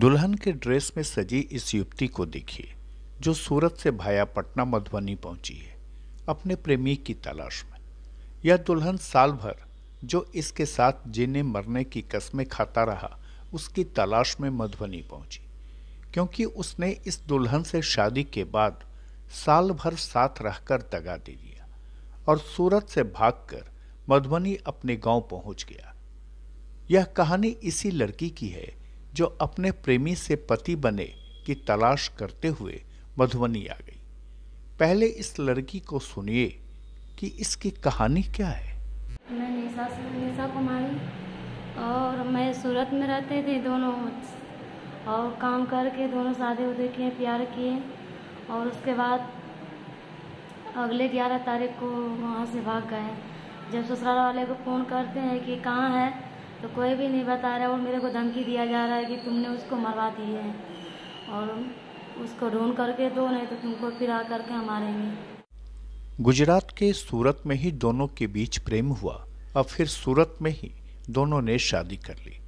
दुल्हन के ड्रेस में सजी इस युवती को देखिए जो सूरत से भाया पटना मधुबनी पहुंची है अपने प्रेमी की तलाश में यह दुल्हन साल भर जो इसके साथ जीने मरने की कस्में खाता रहा उसकी तलाश में मधुबनी पहुंची क्योंकि उसने इस दुल्हन से शादी के बाद साल भर साथ रहकर दगा दे दिया और सूरत से भागकर मधुबनी अपने गांव पहुंच गया यह कहानी इसी लड़की की है जो अपने प्रेमी से पति बने की तलाश करते हुए मधुबनी आ गई पहले इस लड़की को सुनिए कि इसकी कहानी क्या है मैं निशा निशा कुमारी और मैं सूरत में रहते थे दोनों और काम करके दोनों शादी उदे किए प्यार किए और उसके बाद अगले ग्यारह तारीख को वहाँ से भाग गए जब ससुराल वाले को फ़ोन करते हैं कि कहाँ है तो कोई भी नहीं बता रहा और मेरे को धमकी दिया जा रहा है कि तुमने उसको मरवा दिए है और उसको ढूंढ करके दो नहीं तो तुमको फिर आ करके हमारेंगे गुजरात के सूरत में ही दोनों के बीच प्रेम हुआ और फिर सूरत में ही दोनों ने शादी कर ली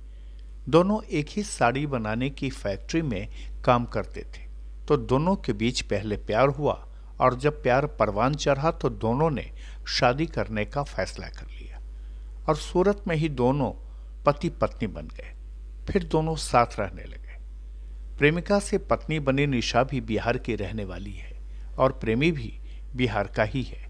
दोनों एक ही साड़ी बनाने की फैक्ट्री में काम करते थे तो दोनों के बीच पहले प्यार हुआ और जब प्यार परवान चढ़ा तो दोनों ने शादी करने का फैसला कर लिया और सूरत में ही दोनों पति पत्नी बन गए फिर दोनों साथ रहने लगे प्रेमिका से पत्नी बनी निशा भी बिहार की रहने वाली है और प्रेमी भी बिहार का ही है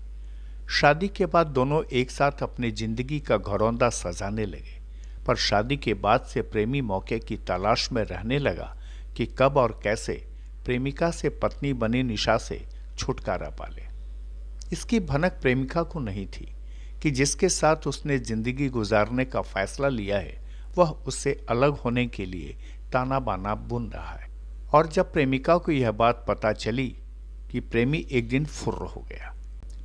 शादी के बाद दोनों एक साथ अपनी जिंदगी का घरौंदा सजाने लगे पर शादी के बाद से प्रेमी मौके की तलाश में रहने लगा कि कब और कैसे प्रेमिका से पत्नी बनी निशा से छुटकारा पा ले इसकी भनक प्रेमिका को नहीं थी कि जिसके साथ उसने ज़िंदगी गुजारने का फैसला लिया है वह उससे अलग होने के लिए ताना बाना बुन रहा है और जब प्रेमिका को यह बात पता चली कि प्रेमी एक दिन फुर्र हो गया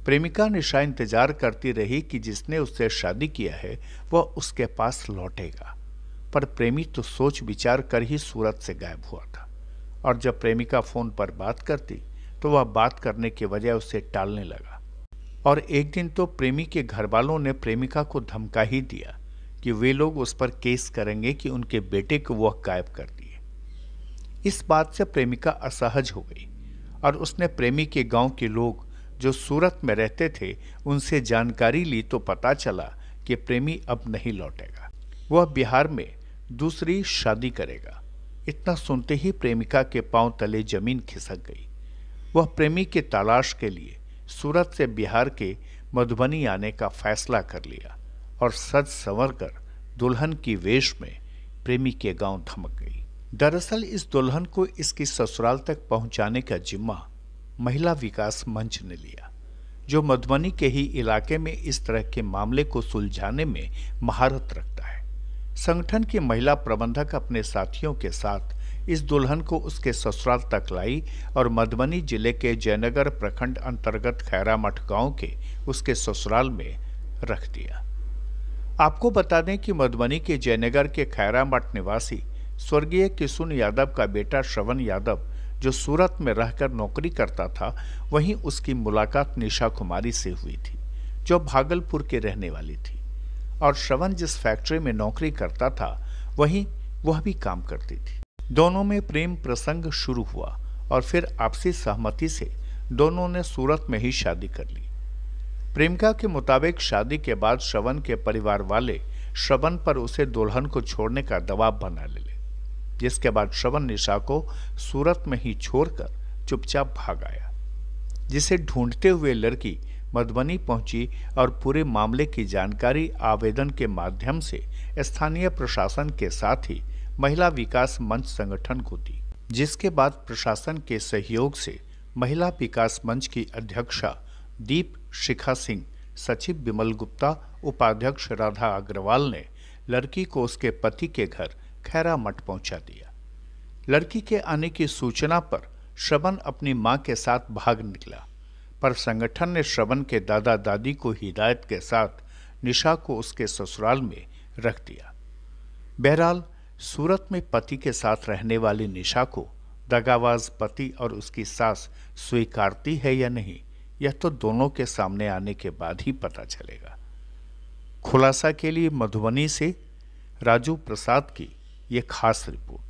प्रेमिका निशा इंतजार करती रही कि जिसने उससे शादी किया है वह उसके पास लौटेगा पर प्रेमी तो सोच विचार कर ही सूरत से गायब हुआ था और जब प्रेमिका फोन पर बात करती तो वह बात करने के बजाय उसे टालने लगा और एक दिन तो प्रेमी के घर वालों ने प्रेमिका को धमका ही दिया कि वे लोग उस पर केस करेंगे कि उनके बेटे को वह गायब कर दिए इस बात से प्रेमिका असहज हो गई और उसने प्रेमी के गांव के लोग जो सूरत में रहते थे उनसे जानकारी ली तो पता चला कि प्रेमी अब नहीं लौटेगा वह बिहार में दूसरी शादी करेगा इतना सुनते ही प्रेमिका के पांव तले जमीन खिसक गई वह प्रेमी के तलाश के लिए सूरत से बिहार के मधुबनी आने का फैसला कर लिया और सज संवर कर दुल्हन की वेश में प्रेमी के गांव धमक गई दरअसल इस दुल्हन को इसकी ससुराल तक पहुंचाने का जिम्मा महिला विकास मंच ने लिया जो मधुबनी के ही इलाके में इस तरह के मामले को सुलझाने में महारत रखता है संगठन की महिला प्रबंधक अपने साथियों के साथ इस दुल्हन को उसके ससुराल तक लाई और मधुबनी जिले के जयनगर प्रखंड अंतर्गत खैरामठ गांव के उसके ससुराल में रख दिया आपको बता दें कि मधुबनी के जयनगर के खैरामठ निवासी स्वर्गीय किशुन यादव का बेटा श्रवण यादव जो सूरत में रहकर नौकरी करता था वहीं उसकी मुलाकात निशा कुमारी से हुई थी जो भागलपुर के रहने वाली थी और श्रवण जिस फैक्ट्री में नौकरी करता था वहीं वह भी काम करती थी दोनों में प्रेम प्रसंग शुरू हुआ और फिर आपसी सहमति से दोनों ने सूरत में ही शादी कर ली प्रेमिका के मुताबिक शादी के बाद श्रवण के परिवार वाले श्रवण पर उसे दुल्हन को छोड़ने का दबाव बना ले ले जिसके बाद श्रवण निशा को सूरत में ही छोड़कर चुपचाप भाग आया जिसे ढूंढते हुए लड़की मधुबनी पहुंची और पूरे मामले की जानकारी आवेदन के माध्यम से स्थानीय प्रशासन के साथ ही महिला विकास मंच संगठन को दी जिसके बाद प्रशासन के सहयोग से महिला विकास मंच की अध्यक्षा दीप शिखा सिंह सचिव विमल गुप्ता उपाध्यक्ष राधा अग्रवाल ने लड़की को उसके पति के घर खैरा मठ पहुंचा दिया लड़की के आने की सूचना पर श्रवण अपनी मां के साथ भाग निकला पर संगठन ने श्रवण के दादा दादी को हिदायत के साथ निशा को उसके ससुराल में रख दिया बहरहाल सूरत में पति के साथ रहने वाली निशा को दगावाज पति और उसकी सास स्वीकारती है या नहीं यह तो दोनों के सामने आने के बाद ही पता चलेगा खुलासा के लिए मधुबनी से राजू प्रसाद की ये खास रिपोर्ट